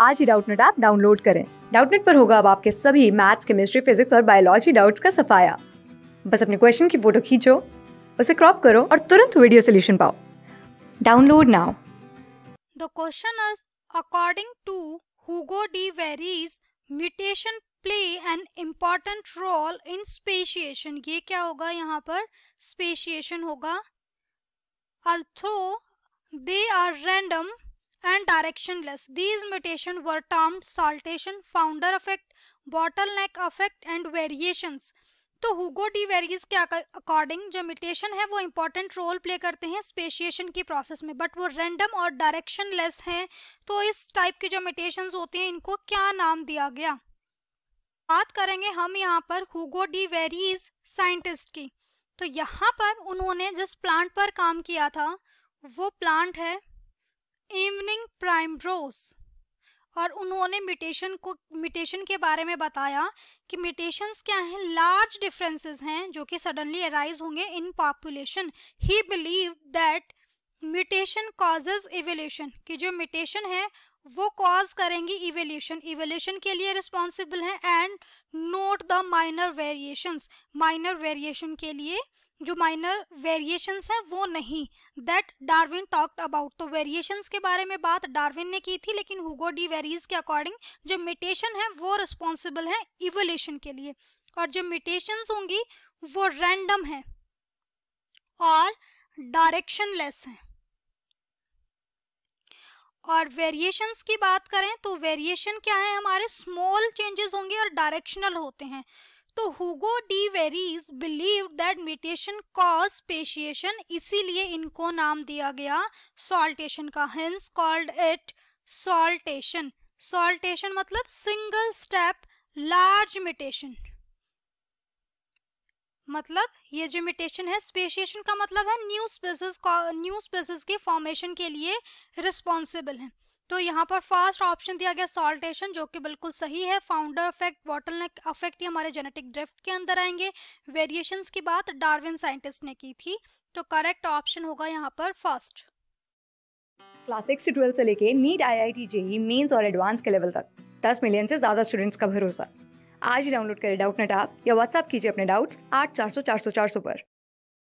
आज ही Doubtnut app download करें डाउटनेट पर होगा अब आपके सभी मैथ्स केमिस्ट्री फिजिक्स और बायोलॉजी डाउट्स का सफाया बस अपने क्वेश्चन की फोटो खींचो उसे क्रॉप करो और तुरंत वीडियो सोल्यूशन पाओ download now the question is according to Hugo de Vries mutation play an important role in speciation ये क्या होगा यहाँ पर स्पेशिएशन होगा although they are random and directionless. These mutations were termed saltation, founder effect, bottleneck effect and variations. तो Hugo de Vries के according जो mutation है वो इम्पोर्टेंट रोल प्ले करते हैं स्पेशिएशन की प्रोसेस में बट वो रैंडम और डायरेक्शन लेस हैं तो इस टाइप के जो म्यूटेशन होते हैं इनको क्या नाम दिया गया बात करेंगे हम यहाँ पर हुगो डी वेरीज साइंटिस्ट की तो यहाँ पर उन्होंने जिस प्लांट पर काम किया था वो प्लांट है इवनिंग रोज और उन्होंने म्यूटेशन को म्यूटेशन के बारे में बताया कि म्यूटेशंस क्या हैं लार्ज डिफरेंसेस हैं जो कि सडनली अराइज होंगे in population he believe that mutation causes evolution कि जो म्यूटेशन है वो कॉज करेंगी इवेल्यूशन इवेल्यूशन के लिए रिस्पॉन्सिबल है and not the minor variations minor variation के लिए जो माइनर वेरिएशंस हैं वो नहीं दैट डार्विन टॉक्ट अबाउट तो वेरिएशंस के बारे में बात डार्विन ने की थी लेकिन हुगो डी वेरीज के अकॉर्डिंग जो म्यूटेशन है वो रिस्पॉन्सिबल है इवोल्यूशन के लिए और जो म्यूटेशंस होंगी वो रैंडम है और डायरेक्शन लेस है और वेरिएशंस की बात करें तो वेरिएशन क्या है हमारे स्मॉल चेंजेस होंगे और डायरेक्शनल होते हैं तो Hugo de Vries believe that mutation cause speciation इसीलिए इनको नाम दिया गया सॉल्टेशन का hence called it saltation saltation मतलब सिंगल स्टेप लार्ज म्यूटेशन मतलब ये जो म्यूटेशन है स्पेशिएशन का मतलब है न्यू स्पेसिस न्यू स्पेसिस के फॉर्मेशन के लिए रिस्पॉन्सिबल है तो यहाँ पर फर्स्ट ऑप्शन दिया गया सॉल्टेशन जो कि बिल्कुल सही है फाउंडर इफेक्ट बॉटल अफेक्ट ये हमारे जेनेटिक ड्रिफ्ट के अंदर आएंगे वेरिएशंस की बात डार्विन साइंटिस्ट ने की थी तो करेक्ट ऑप्शन होगा यहाँ पर फर्स्ट क्लास सिक्स से ट्वेल्थ से लेके NEET I I T JEE mains और एडवांस के लेवल तक दस मिलियन से ज्यादा स्टूडेंट्स का भरोसा आज ही डाउनलोड करें डाउट नेट आप या व्हाट्सअप कीजिए अपने डाउट्स आठ चार सौ चार सौ चार सौ पर